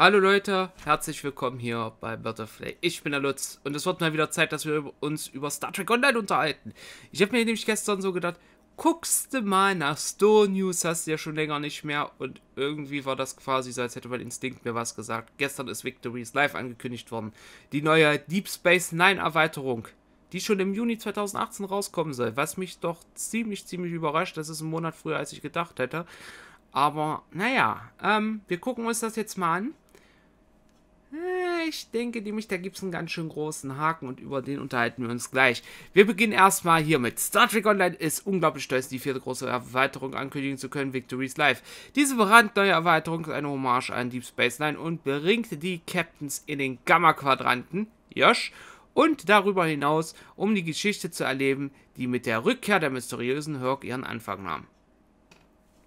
Hallo Leute, herzlich willkommen hier bei Butterfly. Ich bin der Lutz und es wird mal wieder Zeit, dass wir uns über Star Trek Online unterhalten. Ich habe mir nämlich gestern so gedacht, guckst du mal nach Stone News, hast du ja schon länger nicht mehr und irgendwie war das quasi so, als hätte mein Instinkt mir was gesagt. Gestern ist Victories Live angekündigt worden. Die neue Deep Space Nine Erweiterung, die schon im Juni 2018 rauskommen soll, was mich doch ziemlich, ziemlich überrascht. Das ist ein Monat früher, als ich gedacht hätte. Aber naja, ähm, wir gucken uns das jetzt mal an. Äh, ich denke nämlich, da gibt es einen ganz schön großen Haken und über den unterhalten wir uns gleich. Wir beginnen erstmal hier mit Star Trek Online. Ist unglaublich stolz, die vierte große Erweiterung ankündigen zu können, Victory's Life. Diese brandneue Erweiterung ist eine Hommage an Deep Space Nine und bringt die Captains in den Gamma-Quadranten, Josh, und darüber hinaus, um die Geschichte zu erleben, die mit der Rückkehr der mysteriösen Herc ihren Anfang nahm.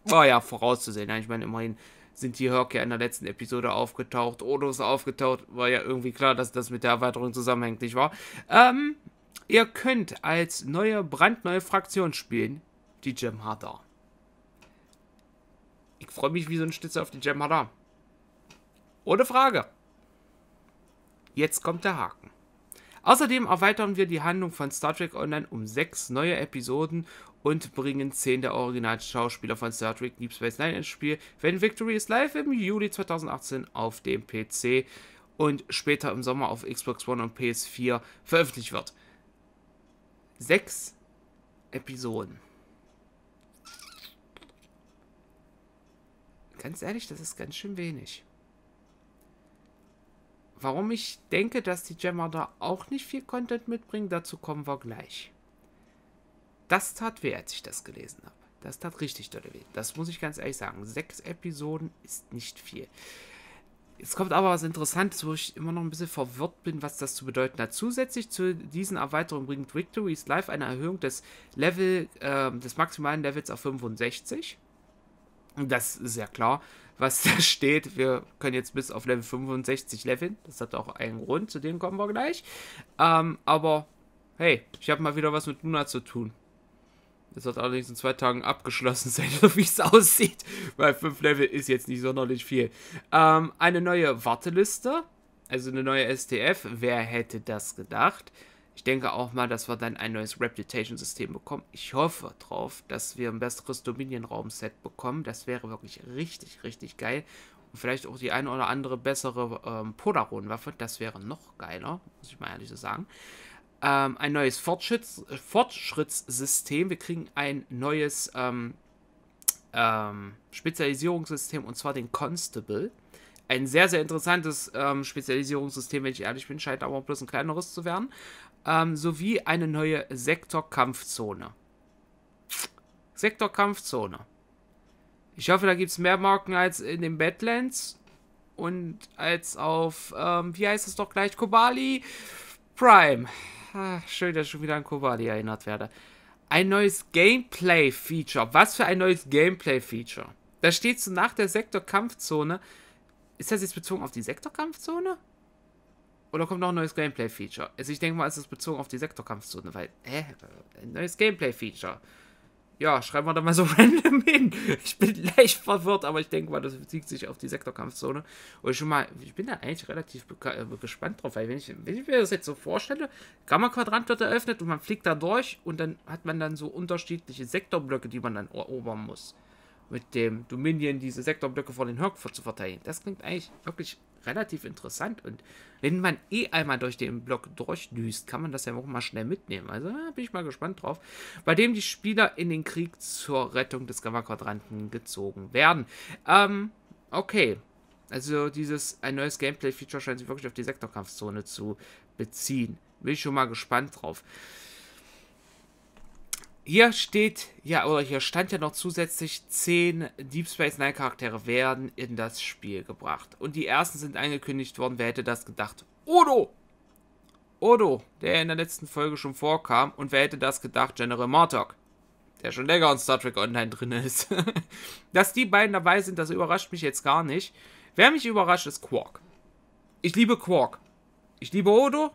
War oh ja vorauszusehen, ne? ich meine immerhin sind die Hawk ja in der letzten Episode aufgetaucht. Odo ist aufgetaucht, war ja irgendwie klar, dass das mit der Erweiterung zusammenhängt, nicht wahr? Ähm, ihr könnt als neue, brandneue Fraktion spielen, die Jem'Hadar. Ich freue mich wie so ein Schnitzer auf die Jem'Hadar. Ohne Frage. Jetzt kommt der Haken. Außerdem erweitern wir die Handlung von Star Trek Online um sechs neue Episoden und bringen 10 der Originalschauspieler von Star Trek Deep Space Nine ins Spiel, wenn Victory is Live im Juli 2018 auf dem PC und später im Sommer auf Xbox One und PS4 veröffentlicht wird. Sechs Episoden. Ganz ehrlich, das ist ganz schön wenig. Warum ich denke, dass die Gemma da auch nicht viel Content mitbringen, dazu kommen wir gleich das tat weh, als ich das gelesen habe. Das tat richtig doll weh. Das muss ich ganz ehrlich sagen. Sechs Episoden ist nicht viel. Jetzt kommt aber was Interessantes, wo ich immer noch ein bisschen verwirrt bin, was das zu bedeuten hat. Zusätzlich zu diesen Erweiterungen bringt Victories Live eine Erhöhung des Level, äh, des maximalen Levels auf 65. Das ist ja klar, was da steht. Wir können jetzt bis auf Level 65 leveln. Das hat auch einen Grund, zu dem kommen wir gleich. Ähm, aber hey, ich habe mal wieder was mit Luna zu tun. Das wird allerdings in zwei Tagen abgeschlossen sein, so wie es aussieht, weil fünf Level ist jetzt nicht sonderlich viel. Ähm, eine neue Warteliste, also eine neue STF. Wer hätte das gedacht? Ich denke auch mal, dass wir dann ein neues Reputation-System bekommen. Ich hoffe drauf, dass wir ein besseres Dominion-Raum-Set bekommen. Das wäre wirklich richtig, richtig geil. Und vielleicht auch die eine oder andere bessere ähm, Polaron-Waffe. Das wäre noch geiler, muss ich mal ehrlich so sagen ähm, ein neues Fortschritts Fortschrittssystem. Wir kriegen ein neues ähm, ähm, Spezialisierungssystem und zwar den Constable. Ein sehr, sehr interessantes ähm, Spezialisierungssystem, wenn ich ehrlich bin, scheint aber bloß ein kleineres zu werden. Ähm, sowie eine neue Sektorkampfzone. Sektorkampfzone. Ich hoffe, da gibt es mehr Marken als in den Badlands und als auf, ähm, wie heißt es doch gleich, Kobali Prime. Ach, schön, dass ich schon wieder an Kobali erinnert werde. Ein neues Gameplay-Feature. Was für ein neues Gameplay-Feature? Da steht so nach der Sektorkampfzone. Ist das jetzt bezogen auf die Sektorkampfzone? Oder kommt noch ein neues Gameplay-Feature? Also ich denke mal, es ist bezogen auf die Sektorkampfzone, weil, hä? ein neues Gameplay-Feature ja, schreiben wir da mal so random hin. Ich bin leicht verwirrt, aber ich denke mal, das bezieht sich auf die Sektorkampfzone. Und schon mal, ich bin da eigentlich relativ äh, gespannt drauf, weil wenn ich, wenn ich mir das jetzt so vorstelle, Gamma-Quadrant wird eröffnet und man fliegt da durch und dann hat man dann so unterschiedliche Sektorblöcke, die man dann erobern muss. Mit dem Dominion diese Sektorblöcke vor den Herk zu verteilen. Das klingt eigentlich wirklich relativ interessant. Und wenn man eh einmal durch den Block durchdüst, kann man das ja auch mal schnell mitnehmen. Also da bin ich mal gespannt drauf. Bei dem die Spieler in den Krieg zur Rettung des Gamma-Quadranten gezogen werden. Ähm, okay. Also dieses ein neues Gameplay-Feature scheint sich wirklich auf die Sektorkampfzone zu beziehen. Bin ich schon mal gespannt drauf. Hier steht, ja, oder hier stand ja noch zusätzlich, 10 Deep Space Nine Charaktere werden in das Spiel gebracht. Und die ersten sind angekündigt worden, wer hätte das gedacht? Odo! Odo, der in der letzten Folge schon vorkam. Und wer hätte das gedacht? General Martok, der schon länger in Star Trek Online drin ist. Dass die beiden dabei sind, das überrascht mich jetzt gar nicht. Wer mich überrascht, ist Quark. Ich liebe Quark. Ich liebe Odo,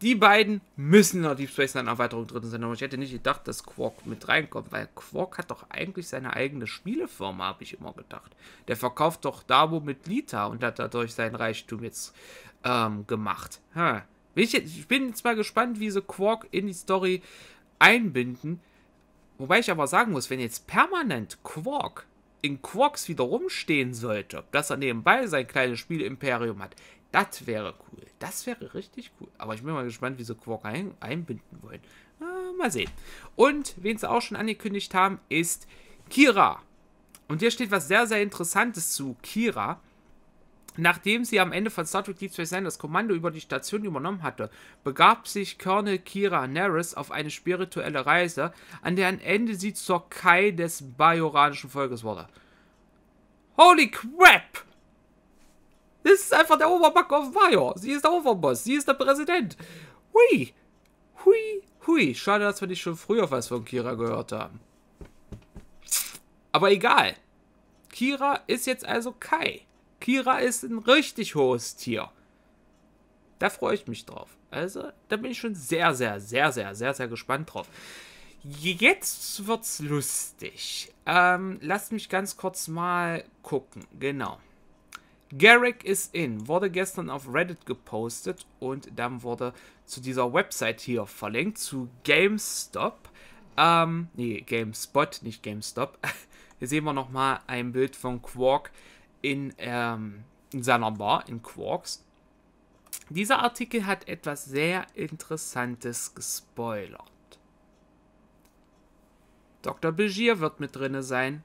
die beiden müssen in der Deep Space Nine Erweiterung drin sein. Aber ich hätte nicht gedacht, dass Quark mit reinkommt, weil Quark hat doch eigentlich seine eigene Spielefirma, habe ich immer gedacht. Der verkauft doch Dabo mit Lita und hat dadurch sein Reichtum jetzt ähm, gemacht. Ha. Ich, ich bin mal gespannt, wie sie Quark in die Story einbinden. Wobei ich aber sagen muss, wenn jetzt permanent Quark in Quarks wieder rumstehen sollte, dass er nebenbei sein kleines Spielimperium hat, das wäre cool. Das wäre richtig cool. Aber ich bin mal gespannt, wie sie Quark ein, einbinden wollen. Äh, mal sehen. Und wen sie auch schon angekündigt haben, ist Kira. Und hier steht was sehr, sehr Interessantes zu Kira. Nachdem sie am Ende von Star Trek Deep Space Nine das Kommando über die Station übernommen hatte, begab sich Colonel Kira Neris auf eine spirituelle Reise, an deren Ende sie zur Kai des bajoranischen Volkes wurde. Holy crap! Das ist einfach der Oberback auf Major. Sie ist der Oberboss. Sie ist der Präsident. Hui. Hui. Hui. Schade, dass wir nicht schon früher was von Kira gehört haben. Aber egal. Kira ist jetzt also Kai. Kira ist ein richtig hohes Tier. Da freue ich mich drauf. Also, da bin ich schon sehr, sehr, sehr, sehr, sehr, sehr gespannt drauf. Jetzt wird's lustig. Ähm, lasst mich ganz kurz mal gucken. Genau. Garrick is in wurde gestern auf Reddit gepostet und dann wurde zu dieser Website hier verlinkt, zu GameStop. Ähm, nee, GameSpot, nicht GameStop. Hier sehen wir nochmal ein Bild von Quark in, ähm, in seiner Bar, in Quarks. Dieser Artikel hat etwas sehr Interessantes gespoilert. Dr. Begier wird mit drinne sein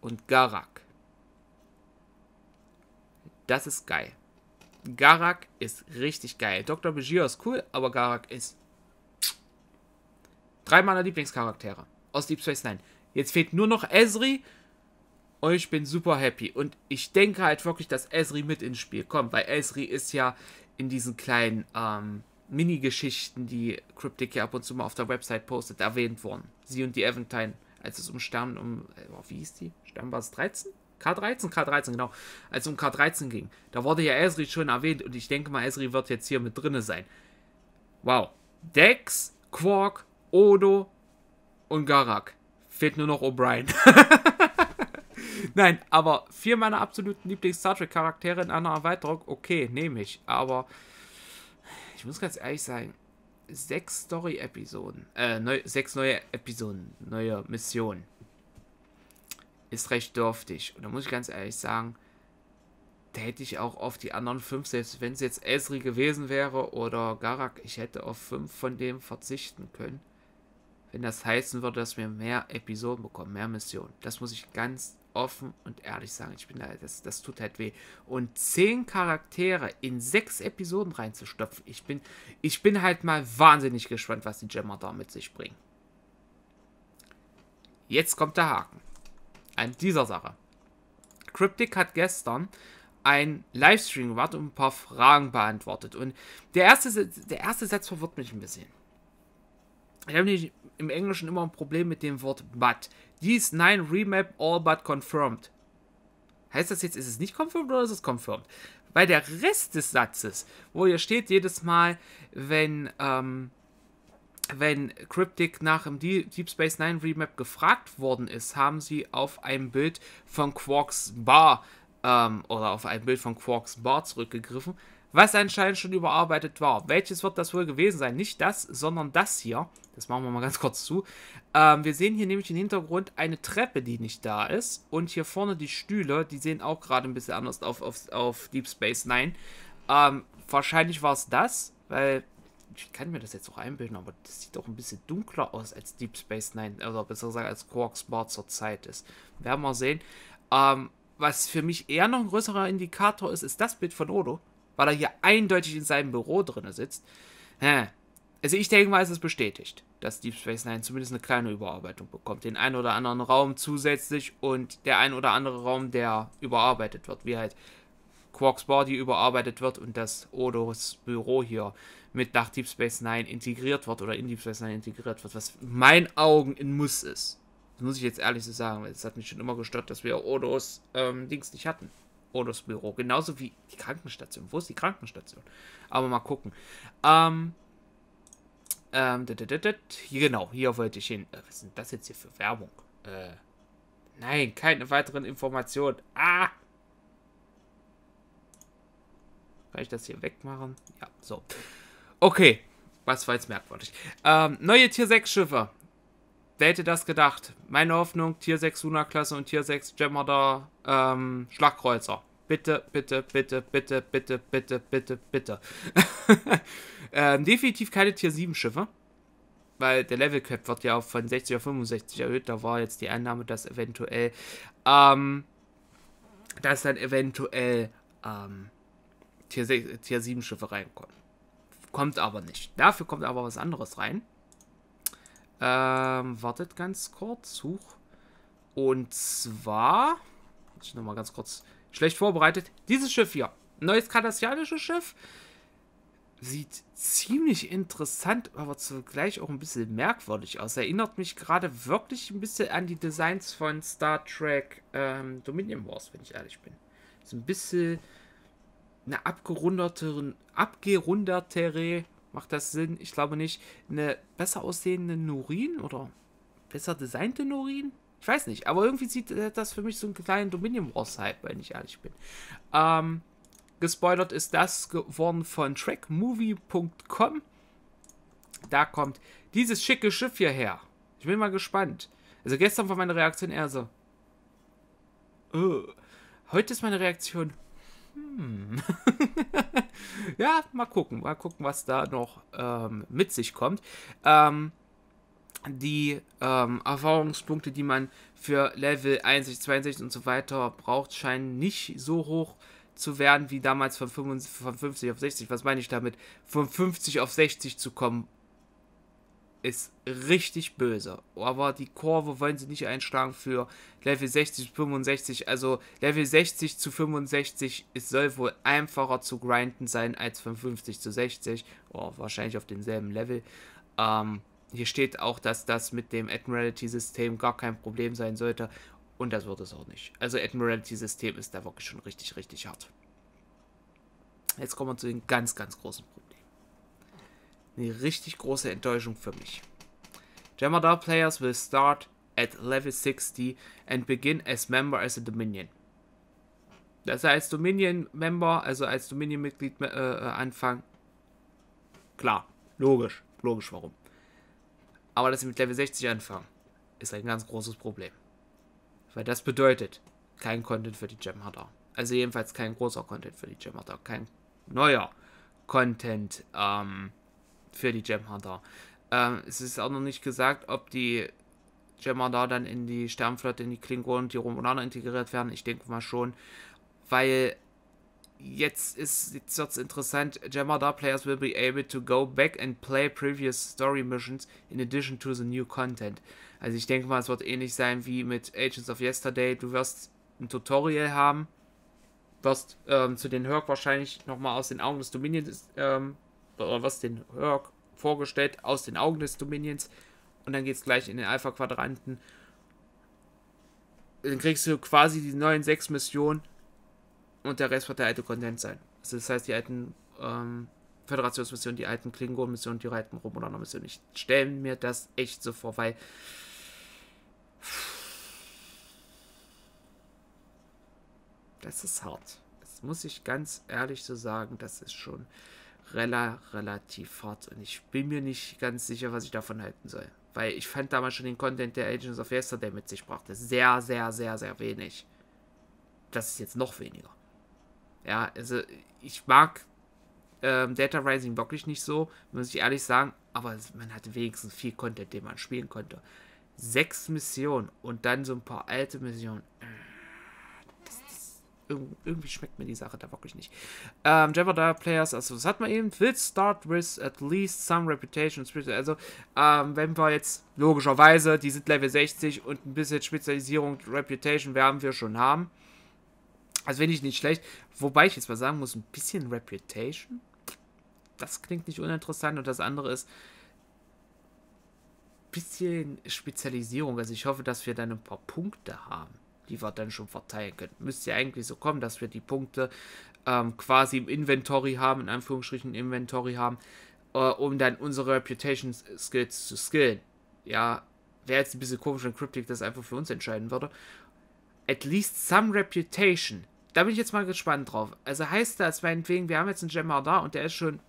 und Garak. Das ist geil. Garak ist richtig geil. Dr. Bajir ist cool, aber Garak ist. Drei meiner Lieblingscharaktere aus Deep Space Nine. Jetzt fehlt nur noch Esri und ich bin super happy. Und ich denke halt wirklich, dass Esri mit ins Spiel kommt, weil Esri ist ja in diesen kleinen ähm, Mini-Geschichten, die Cryptic hier ab und zu mal auf der Website postet, erwähnt worden. Sie und die Eventine, als es um Stern, um, äh, wie hieß die? Sternbars 13? K13, K13, genau. Als es um K13 ging. Da wurde ja Esri schon erwähnt und ich denke mal, Esri wird jetzt hier mit drinne sein. Wow. Dex, Quark, Odo und Garak. Fehlt nur noch O'Brien. Nein, aber vier meiner absoluten Lieblings-Star Trek-Charaktere in einer Erweiterung, okay, nehme ich. Aber ich muss ganz ehrlich sagen, sechs Story-Episoden, äh, neu, sechs neue Episoden, neue Missionen ist recht dürftig. Und da muss ich ganz ehrlich sagen, da hätte ich auch auf die anderen fünf, selbst wenn es jetzt Esri gewesen wäre oder Garak, ich hätte auf fünf von dem verzichten können. Wenn das heißen würde, dass wir mehr Episoden bekommen, mehr Missionen. Das muss ich ganz offen und ehrlich sagen. Ich bin da, das, das tut halt weh. Und zehn Charaktere in sechs Episoden reinzustopfen, ich bin, ich bin halt mal wahnsinnig gespannt, was die Gemma da mit sich bringen. Jetzt kommt der Haken an dieser Sache. Cryptic hat gestern ein Livestream gemacht und ein paar Fragen beantwortet. Und der erste, der erste Satz verwirrt mich ein bisschen. Ich habe nämlich im Englischen immer ein Problem mit dem Wort but. These 9 Remap all but confirmed. Heißt das jetzt, ist es nicht confirmed oder ist es confirmed? Weil der Rest des Satzes, wo hier steht jedes Mal, wenn ähm, wenn Cryptic nach dem Deep Space Nine Remap gefragt worden ist, haben sie auf ein Bild von Quarks Bar ähm, oder auf ein Bild von Quarks Bar zurückgegriffen, was anscheinend schon überarbeitet war. Welches wird das wohl gewesen sein? Nicht das, sondern das hier. Das machen wir mal ganz kurz zu. Ähm, wir sehen hier nämlich im Hintergrund eine Treppe, die nicht da ist. Und hier vorne die Stühle, die sehen auch gerade ein bisschen anders auf, auf, auf Deep Space Nine. Ähm, wahrscheinlich war es das, weil ich kann mir das jetzt auch einbilden, aber das sieht auch ein bisschen dunkler aus als Deep Space Nine, oder also besser gesagt als Quarks Bar zur Zeit ist. Werden wir sehen. Ähm, was für mich eher noch ein größerer Indikator ist, ist das Bild von Odo, weil er hier eindeutig in seinem Büro drin sitzt. Hä. Also ich denke mal, es ist bestätigt, dass Deep Space Nine zumindest eine kleine Überarbeitung bekommt. Den einen oder anderen Raum zusätzlich und der ein oder andere Raum, der überarbeitet wird, wie halt Quarks Body überarbeitet wird und dass Odos Büro hier mit nach Deep Space Nine integriert wird oder in Deep Space Nine integriert wird, was mein meinen Augen ein Muss ist. Das muss ich jetzt ehrlich so sagen, weil es hat mich schon immer gestört, dass wir Odos ähm, Dings nicht hatten. Odos Büro. Genauso wie die Krankenstation. Wo ist die Krankenstation? Aber mal gucken. Ähm. Ähm, dit, dit, dit, genau, hier wollte ich hin. Äh, was ist denn das jetzt hier für Werbung? Äh, nein, keine weiteren Informationen. Ah! Kann ich das hier wegmachen? Ja, so. Okay, was war jetzt merkwürdig? Ähm, neue Tier 6 Schiffe. Wer hätte das gedacht? Meine Hoffnung, Tier 6 Luna-Klasse und Tier 6 Gemmerder ähm, Schlagkreuzer. Bitte, bitte, bitte, bitte, bitte, bitte, bitte, bitte. ähm, definitiv keine Tier 7 Schiffe. Weil der Level Cap wird ja von 60 auf 65 erhöht. Da war jetzt die Annahme, dass eventuell, ähm, dass dann eventuell, ähm, Tier, 6, Tier 7 Schiffe reinkommen. Kommt aber nicht. Dafür kommt aber was anderes rein. Ähm, wartet ganz kurz. Such. Und zwar. Muss ich nochmal ganz kurz. Schlecht vorbereitet. Dieses Schiff hier. Neues kardassianisches Schiff. Sieht ziemlich interessant, aber zugleich auch ein bisschen merkwürdig aus. Erinnert mich gerade wirklich ein bisschen an die Designs von Star Trek ähm, Dominion Wars, wenn ich ehrlich bin. Ist ein bisschen eine abgerundetere, abgerundetere, macht das Sinn? Ich glaube nicht. Eine besser aussehende Nurin oder besser designte Nurin? Ich weiß nicht, aber irgendwie sieht das für mich so einen kleinen Dominion Wars Hype, wenn ich ehrlich bin. Ähm, gespoilert ist das geworden von trackmovie.com. Da kommt dieses schicke Schiff hierher. Ich bin mal gespannt. Also gestern war meine Reaktion eher so. Uh. Heute ist meine Reaktion. Hm. ja, mal gucken, mal gucken, was da noch ähm, mit sich kommt. Ähm, die ähm, Erfahrungspunkte, die man für Level 61, 62 und so weiter braucht, scheinen nicht so hoch zu werden wie damals von 50 auf 60. Was meine ich damit? Von 50 auf 60 zu kommen ist richtig böse. Oh, aber die Kurve wollen sie nicht einschlagen für Level 60 zu 65. Also Level 60 zu 65, es soll wohl einfacher zu grinden sein als von 50 zu 60. Oh, wahrscheinlich auf demselben Level. Ähm, hier steht auch, dass das mit dem Admiralty-System gar kein Problem sein sollte. Und das wird es auch nicht. Also Admiralty-System ist da wirklich schon richtig, richtig hart. Jetzt kommen wir zu den ganz, ganz großen Problemen eine richtig große Enttäuschung für mich. Jemadar players will start at level 60 and begin as member as a Dominion. Dass er als Dominion-Member, also als Dominion-Mitglied äh, äh, anfangen, klar, logisch, logisch warum. Aber dass sie mit Level 60 anfangen, ist ein ganz großes Problem. Weil das bedeutet, kein Content für die Jemadar. Also jedenfalls kein großer Content für die Jemadar. kein neuer Content, ähm, für die Gem Hunter. Ähm, es ist auch noch nicht gesagt, ob die Gem Hunter dann in die Sternflotte, in die Klingon und die Romulaner integriert werden. Ich denke mal schon, weil jetzt ist jetzt wird's interessant. Jamadar players will be able to go back and play previous story missions in addition to the new content. Also ich denke mal, es wird ähnlich sein wie mit Agents of Yesterday. Du wirst ein Tutorial haben, wirst ähm, zu den Herc wahrscheinlich nochmal aus den Augen des Dominions ähm, was den Herc vorgestellt, aus den Augen des Dominions. Und dann geht es gleich in den Alpha-Quadranten. Dann kriegst du quasi die neuen sechs Missionen und der Rest wird der alte Content sein. Also das heißt, die alten ähm, Föderationsmissionen, die alten Klingon-Missionen, die alten Romulaner-Missionen. Ich stelle mir das echt so vor, weil... Das ist hart. Das muss ich ganz ehrlich so sagen, das ist schon rela relativ fort. Und ich bin mir nicht ganz sicher, was ich davon halten soll. Weil ich fand damals schon den Content der Agents of Yesterday mit sich brachte. Sehr, sehr, sehr, sehr wenig. Das ist jetzt noch weniger. Ja, also ich mag ähm, Data Rising wirklich nicht so, muss ich ehrlich sagen. Aber man hatte wenigstens viel Content, den man spielen konnte. Sechs Missionen und dann so ein paar alte Missionen. Mmh irgendwie schmeckt mir die Sache da wirklich nicht. Ähm, Jebediah Players, also das hat man eben, will start with at least some reputation. Also, ähm, wenn wir jetzt, logischerweise, die sind Level 60 und ein bisschen Spezialisierung, Reputation werden wir schon haben. Also finde ich nicht schlecht. Wobei ich jetzt mal sagen muss, ein bisschen Reputation, das klingt nicht uninteressant. Und das andere ist, bisschen Spezialisierung. Also ich hoffe, dass wir dann ein paar Punkte haben die wir dann schon verteilen können. Müsste ja eigentlich so kommen, dass wir die Punkte ähm, quasi im Inventory haben, in Anführungsstrichen Inventory haben, äh, um dann unsere Reputation Skills zu skillen. Ja, wäre jetzt ein bisschen komisch, wenn Cryptic das einfach für uns entscheiden würde. At least some Reputation. Da bin ich jetzt mal gespannt drauf. Also heißt das, meinetwegen, wir haben jetzt einen Gemma da und der ist schon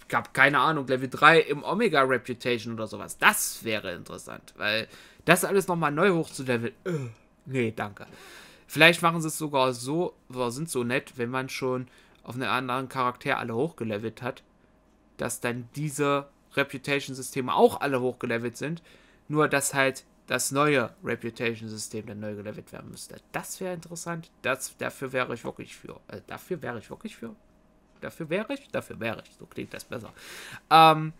Ich gab keine Ahnung, Level 3 im Omega Reputation oder sowas. Das wäre interessant, weil das alles nochmal neu hoch zu leveln. Nee, danke. Vielleicht machen sie es sogar so, oder sind so nett, wenn man schon auf einen anderen Charakter alle hochgelevelt hat, dass dann diese Reputation-Systeme auch alle hochgelevelt sind, nur dass halt das neue Reputation-System dann neu gelevelt werden müsste. Das wäre interessant. Das, dafür wäre ich wirklich für. Äh, dafür wäre ich wirklich für. Dafür wäre ich, dafür wäre ich. So klingt das besser. Ähm,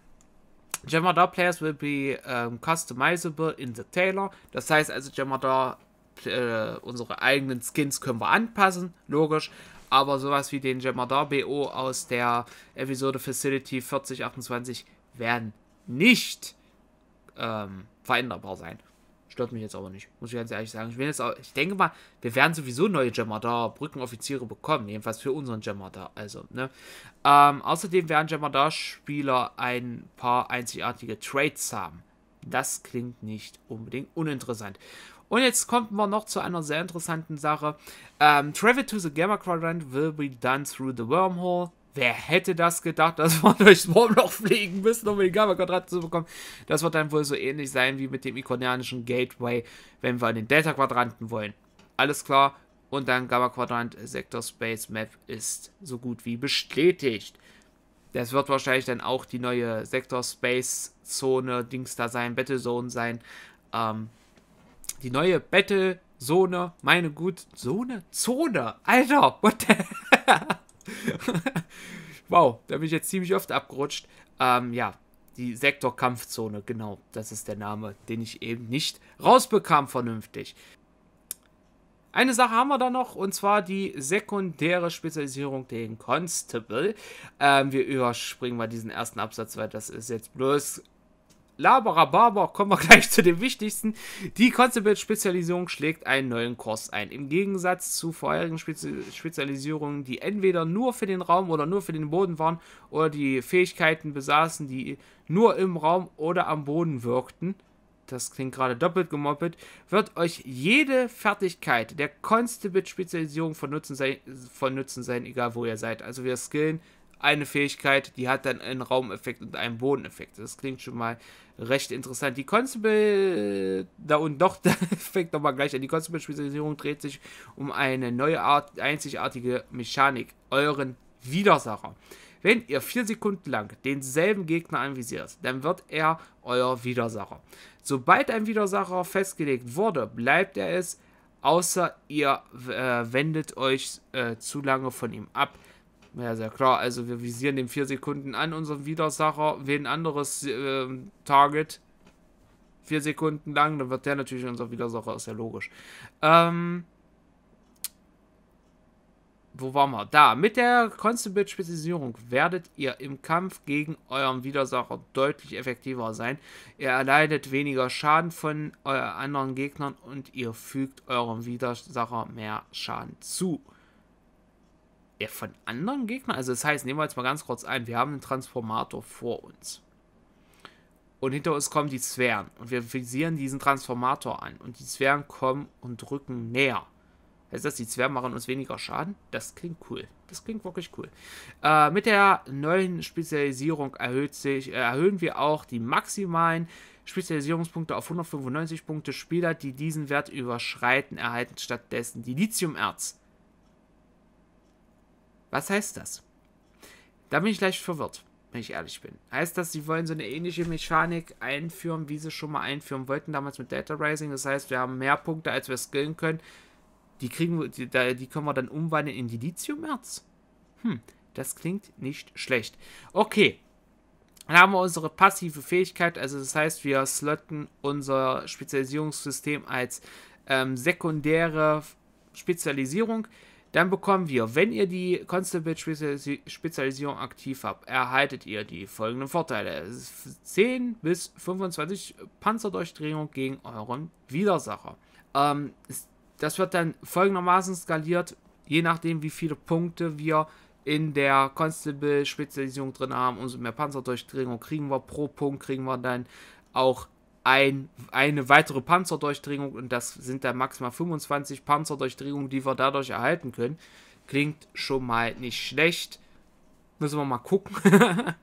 Jemadar Players will be ähm, customizable in the Taylor. Das heißt also, Jemadar äh, unsere eigenen Skins können wir anpassen, logisch. Aber sowas wie den Jemadar BO aus der Episode Facility 4028 werden nicht ähm, veränderbar sein. Stört mich jetzt aber nicht, muss ich ganz ehrlich sagen. Ich, will jetzt auch, ich denke mal, wir werden sowieso neue Jemadar-Brückenoffiziere bekommen, jedenfalls für unseren Jemadar. Also, ne? Ähm, außerdem werden Jemadar-Spieler ein paar einzigartige Traits haben. Das klingt nicht unbedingt uninteressant. Und jetzt kommen wir noch zu einer sehr interessanten Sache. Ähm, Travel to the Gamma Quadrant will be done through the wormhole. Wer hätte das gedacht, dass wir durchs Wormloch fliegen müssen, um den Gamma-Quadrat zu bekommen? Das wird dann wohl so ähnlich sein wie mit dem ikonianischen Gateway, wenn wir in den Delta-Quadranten wollen. Alles klar. Und dann Gamma-Quadrant Sektor Space Map ist so gut wie bestätigt. Das wird wahrscheinlich dann auch die neue Sektor Space Zone Dings da sein, Battle Zone sein. Ähm, die neue Battle Zone, meine gut, Zone? Zone! Alter, what the Wow, da bin ich jetzt ziemlich oft abgerutscht. Ähm, ja, die Sektorkampfzone, genau, das ist der Name, den ich eben nicht rausbekam vernünftig. Eine Sache haben wir da noch, und zwar die sekundäre Spezialisierung, den Constable. Ähm, wir überspringen mal diesen ersten Absatz, weil das ist jetzt bloß Laberababer, kommen wir gleich zu dem Wichtigsten. Die Constable-Spezialisierung schlägt einen neuen Kurs ein. Im Gegensatz zu vorherigen Spezi Spezialisierungen, die entweder nur für den Raum oder nur für den Boden waren oder die Fähigkeiten besaßen, die nur im Raum oder am Boden wirkten. Das klingt gerade doppelt gemoppelt. Wird euch jede Fertigkeit der Constable-Spezialisierung von, von Nutzen sein, egal wo ihr seid. Also wir skillen eine Fähigkeit, die hat dann einen Raumeffekt und einen Bodeneffekt. Das klingt schon mal recht interessant. Die Constable, da und doch, der Effekt nochmal gleich an. Die Constable-Spezialisierung dreht sich um eine neue Art, einzigartige Mechanik. Euren Widersacher. Wenn ihr vier Sekunden lang denselben Gegner anvisiert, dann wird er euer Widersacher. Sobald ein Widersacher festgelegt wurde, bleibt er es, außer ihr äh, wendet euch äh, zu lange von ihm ab. Ja, sehr klar. Also wir visieren den vier Sekunden an, unseren Widersacher. Wen anderes äh, Target. Vier Sekunden lang, dann wird der natürlich unser Widersacher, ist ja logisch. Ähm, wo waren wir? Da, mit der Constable-Spezialisierung werdet ihr im Kampf gegen euren Widersacher deutlich effektiver sein. Ihr erleidet weniger Schaden von euren anderen Gegnern und ihr fügt eurem Widersacher mehr Schaden zu. Er von anderen Gegnern? Also das heißt, nehmen wir jetzt mal ganz kurz ein, wir haben einen Transformator vor uns. Und hinter uns kommen die Sphären. Und wir visieren diesen Transformator an. Und die Sphären kommen und drücken näher. Heißt das, die Zwerge machen uns weniger Schaden? Das klingt cool. Das klingt wirklich cool. Äh, mit der neuen Spezialisierung erhöht sich, äh, erhöhen wir auch die maximalen Spezialisierungspunkte auf 195 Punkte. Spieler, die diesen Wert überschreiten, erhalten stattdessen die Lithium-Erz. Was heißt das? Da bin ich leicht verwirrt, wenn ich ehrlich bin. Heißt das, sie wollen so eine ähnliche Mechanik einführen, wie sie schon mal einführen wollten damals mit Data Rising? Das heißt, wir haben mehr Punkte, als wir skillen können. Die, kriegen, die, die können wir dann umwandeln in die lithium erz Hm, das klingt nicht schlecht. Okay, dann haben wir unsere passive Fähigkeit, also das heißt, wir slotten unser Spezialisierungssystem als ähm, sekundäre Spezialisierung. Dann bekommen wir, wenn ihr die Constable-Spezialisierung aktiv habt, erhaltet ihr die folgenden Vorteile. 10 bis 25 Panzerdurchdringung gegen euren Widersacher. Ähm, das wird dann folgendermaßen skaliert, je nachdem wie viele Punkte wir in der Constable-Spezialisierung drin haben, umso mehr Panzerdurchdringung kriegen wir pro Punkt, kriegen wir dann auch ein, eine weitere Panzerdurchdringung und das sind dann maximal 25 Panzerdurchdringungen, die wir dadurch erhalten können. Klingt schon mal nicht schlecht. Müssen wir mal gucken.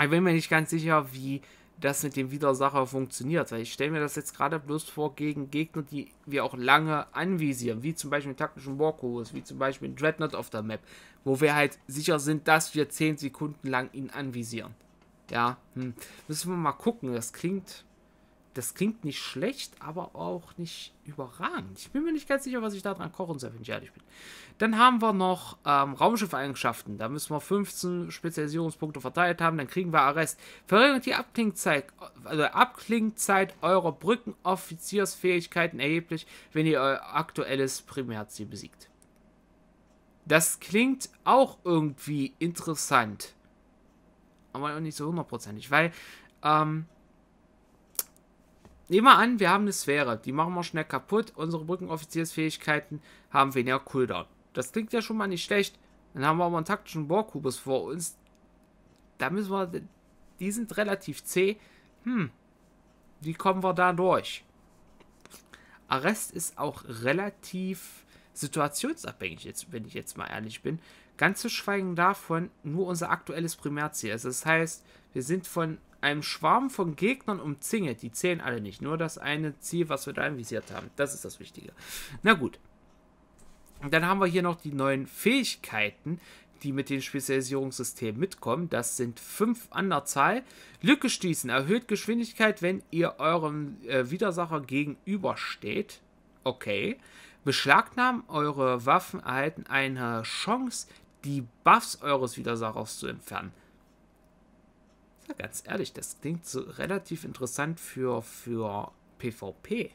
ich bin mir nicht ganz sicher, wie das mit dem Widersacher funktioniert. Weil ich stelle mir das jetzt gerade bloß vor gegen Gegner, die wir auch lange anvisieren, wie zum Beispiel taktischen Warcos, wie zum Beispiel Dreadnought auf der Map, wo wir halt sicher sind, dass wir 10 Sekunden lang ihn anvisieren. Ja, hm. müssen wir mal gucken. Das klingt, das klingt nicht schlecht, aber auch nicht überragend. Ich bin mir nicht ganz sicher, was ich da dran kochen soll, wenn ich ehrlich bin. Dann haben wir noch ähm, Raumschiff-Eigenschaften. Da müssen wir 15 Spezialisierungspunkte verteilt haben. Dann kriegen wir Arrest. Verringert die Abklingzeit, also Abklingzeit eurer Brückenoffiziersfähigkeiten erheblich, wenn ihr euer aktuelles Primärziel besiegt. Das klingt auch irgendwie interessant aber auch nicht so hundertprozentig, weil, ähm, nehmen wir an, wir haben eine Sphäre, die machen wir schnell kaputt, unsere Brückenoffiziersfähigkeiten haben weniger Cooldown. Das klingt ja schon mal nicht schlecht, dann haben wir aber einen taktischen Bohrkubus vor uns, da müssen wir, die sind relativ zäh, hm, wie kommen wir da durch? Arrest ist auch relativ situationsabhängig, jetzt, wenn ich jetzt mal ehrlich bin. Ganz zu schweigen davon, nur unser aktuelles Primärziel ist. Das heißt, wir sind von einem Schwarm von Gegnern umzingelt. Die zählen alle nicht. Nur das eine Ziel, was wir da anvisiert haben. Das ist das Wichtige. Na gut. Und dann haben wir hier noch die neuen Fähigkeiten, die mit dem Spezialisierungssystem mitkommen. Das sind fünf an der Zahl. Lücke schließen. Erhöht Geschwindigkeit, wenn ihr eurem äh, Widersacher gegenübersteht. Okay. Beschlagnahmen. Eure Waffen erhalten eine Chance, die Buffs eures Widersachers zu entfernen. Ja, ganz ehrlich, das klingt so relativ interessant für, für PvP.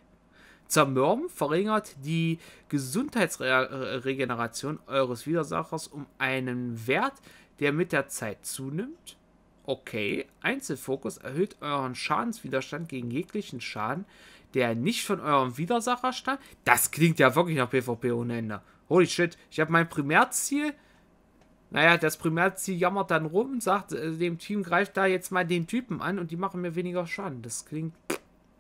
Zermürben verringert die Gesundheitsregeneration eures Widersachers um einen Wert, der mit der Zeit zunimmt. Okay, Einzelfokus erhöht euren Schadenswiderstand gegen jeglichen Schaden, der nicht von eurem Widersacher stammt. Das klingt ja wirklich nach PvP ohne Ende. Holy shit, ich habe mein Primärziel naja, das Primärziel jammert dann rum, sagt äh, dem Team, greift da jetzt mal den Typen an und die machen mir weniger Schaden. Das klingt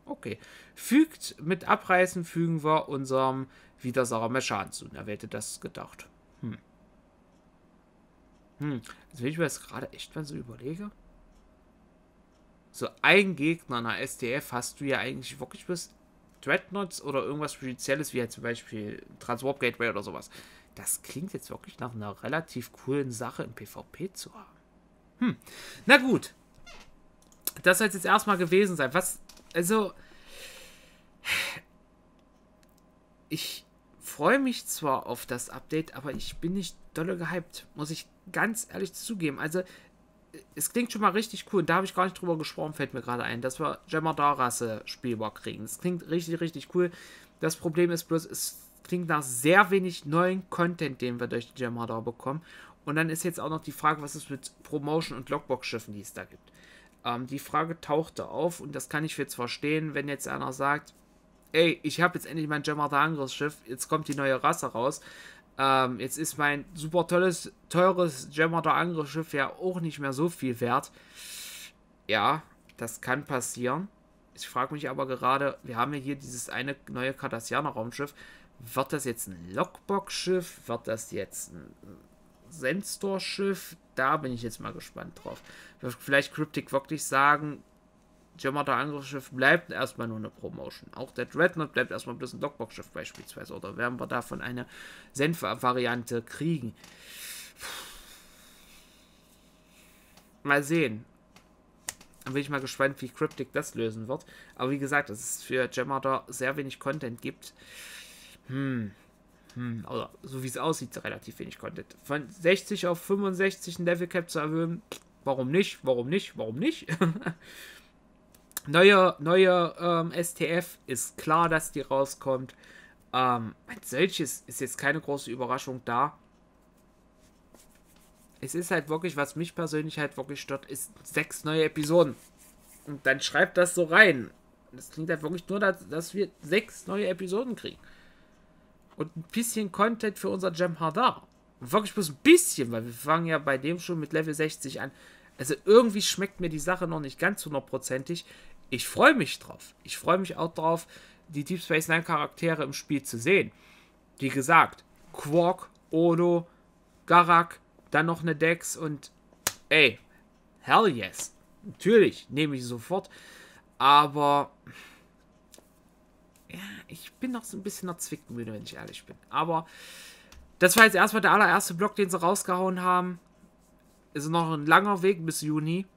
okay. Fügt, mit Abreißen fügen wir unserem Widersacher mehr Schaden zu. Na, wer hätte das gedacht? Hm. Hm, also wenn ich mir das gerade echt mal so überlege. So ein Gegner in SDF hast du ja eigentlich wirklich bis Dreadnoughts oder irgendwas Spezielles, wie halt zum Beispiel Transwarp Gateway oder sowas. Das klingt jetzt wirklich nach einer relativ coolen Sache im PvP zu haben. Hm. Na gut. Das soll es jetzt erstmal gewesen sein. Was, also, ich freue mich zwar auf das Update, aber ich bin nicht dolle gehypt, muss ich ganz ehrlich zugeben. Also, es klingt schon mal richtig cool. Und da habe ich gar nicht drüber gesprochen, fällt mir gerade ein, dass wir Jemadar-Rasse spielbar kriegen. Das äh, klingt richtig, richtig cool. Das Problem ist bloß, es klingt nach sehr wenig neuen Content, den wir durch die Jamhadar bekommen. Und dann ist jetzt auch noch die Frage, was es mit Promotion und Logbox-Schiffen, die es da gibt. Ähm, die Frage tauchte auf und das kann ich jetzt verstehen, wenn jetzt einer sagt, ey, ich habe jetzt endlich mein Jamhadar-Angriffsschiff, jetzt kommt die neue Rasse raus. Ähm, jetzt ist mein super tolles, teures Jamhadar-Angriffsschiff ja auch nicht mehr so viel wert. Ja, das kann passieren. Ich frage mich aber gerade, wir haben ja hier dieses eine neue Cardassianer-Raumschiff. Wird das jetzt ein Lockbox-Schiff? Wird das jetzt ein sensor schiff Da bin ich jetzt mal gespannt drauf. Wird vielleicht Cryptic wirklich sagen, Jamater Angriffsschiff bleibt erstmal nur eine Promotion. Auch der Dreadnought bleibt erstmal bloß ein Lockbox-Schiff beispielsweise. Oder werden wir davon eine Senf-Variante kriegen? Mal sehen. Dann bin ich mal gespannt, wie Cryptic das lösen wird. Aber wie gesagt, dass es für Jamater sehr wenig Content gibt hm, hm, oder so wie es aussieht, relativ wenig Content. Von 60 auf 65 ein Level Cap zu erhöhen, warum nicht, warum nicht, warum nicht? neuer neuer ähm, STF ist klar, dass die rauskommt. Ähm, als solches ist jetzt keine große Überraschung da. Es ist halt wirklich, was mich persönlich halt wirklich stört, ist sechs neue Episoden. Und dann schreibt das so rein. Das klingt halt wirklich nur, dass, dass wir sechs neue Episoden kriegen und ein bisschen Content für unser Gem Und wirklich bloß ein bisschen, weil wir fangen ja bei dem schon mit Level 60 an. Also irgendwie schmeckt mir die Sache noch nicht ganz hundertprozentig. Ich freue mich drauf. Ich freue mich auch drauf, die Deep Space Nine Charaktere im Spiel zu sehen. Wie gesagt, Quark, Odo, Garak, dann noch eine Dex und ey, hell yes. Natürlich, nehme ich sofort. Aber ich bin noch so ein bisschen noch zwickmüde, wenn ich ehrlich bin. Aber das war jetzt erstmal der allererste Block, den sie rausgehauen haben. Ist noch ein langer Weg bis Juni.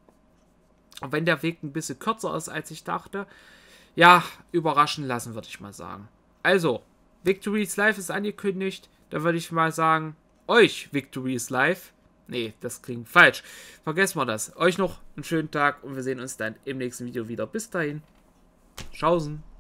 Und wenn der Weg ein bisschen kürzer ist, als ich dachte, ja, überraschen lassen, würde ich mal sagen. Also, Victory is Life ist angekündigt. Da würde ich mal sagen, euch Victory is Life. Nee, das klingt falsch. Vergessen wir das. Euch noch einen schönen Tag und wir sehen uns dann im nächsten Video wieder. Bis dahin. Schausen.